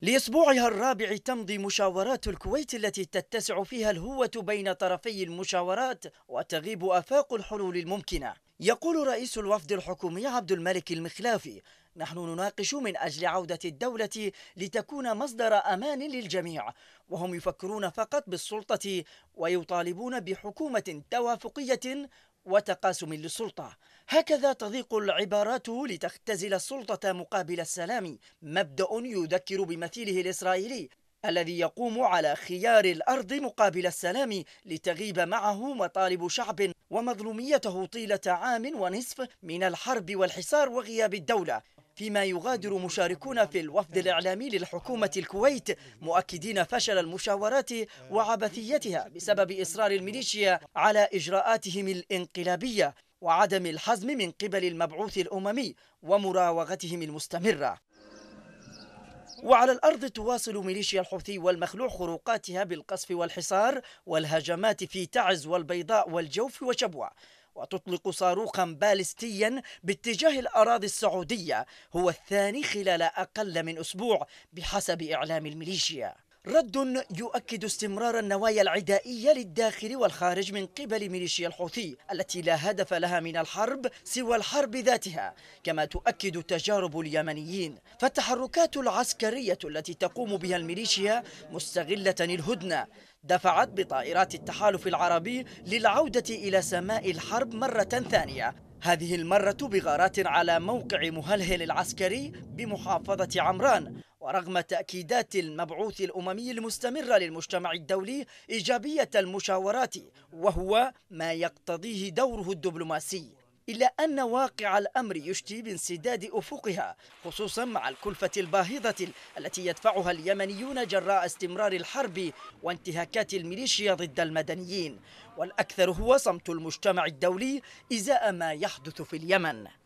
لأسبوعها الرابع تمضي مشاورات الكويت التي تتسع فيها الهوة بين طرفي المشاورات وتغيب آفاق الحلول الممكنة يقول رئيس الوفد الحكومي عبد الملك المخلافي نحن نناقش من أجل عودة الدولة لتكون مصدر أمان للجميع وهم يفكرون فقط بالسلطة ويطالبون بحكومة توافقية وتقاسم للسلطة هكذا تضيق العبارات لتختزل السلطة مقابل السلام مبدأ يذكر بمثيله الإسرائيلي الذي يقوم على خيار الأرض مقابل السلام لتغيب معه مطالب شعب ومظلوميته طيلة عام ونصف من الحرب والحصار وغياب الدولة فيما يغادر مشاركون في الوفد الإعلامي للحكومة الكويت مؤكدين فشل المشاورات وعبثيتها بسبب إصرار الميليشيا على إجراءاتهم الانقلابية وعدم الحزم من قبل المبعوث الأممي ومراوغتهم المستمرة وعلى الأرض تواصل ميليشيا الحوثي والمخلوع خروقاتها بالقصف والحصار والهجمات في تعز والبيضاء والجوف وشبوة وتطلق صاروخا بالستيا باتجاه الأراضي السعودية هو الثاني خلال أقل من أسبوع بحسب إعلام الميليشيا رد يؤكد استمرار النوايا العدائية للداخل والخارج من قبل ميليشيا الحوثي التي لا هدف لها من الحرب سوى الحرب ذاتها كما تؤكد تجارب اليمنيين فالتحركات العسكرية التي تقوم بها الميليشيا مستغلة الهدنة دفعت بطائرات التحالف العربي للعودة إلى سماء الحرب مرة ثانية هذه المرة بغارات على موقع مهلهل العسكري بمحافظة عمران ورغم تأكيدات المبعوث الأممي المستمرة للمجتمع الدولي إيجابية المشاورات وهو ما يقتضيه دوره الدبلوماسي إلا أن واقع الأمر يشتي بانسداد أفقها خصوصا مع الكلفة الباهظة التي يدفعها اليمنيون جراء استمرار الحرب وانتهاكات الميليشيا ضد المدنيين والأكثر هو صمت المجتمع الدولي إزاء ما يحدث في اليمن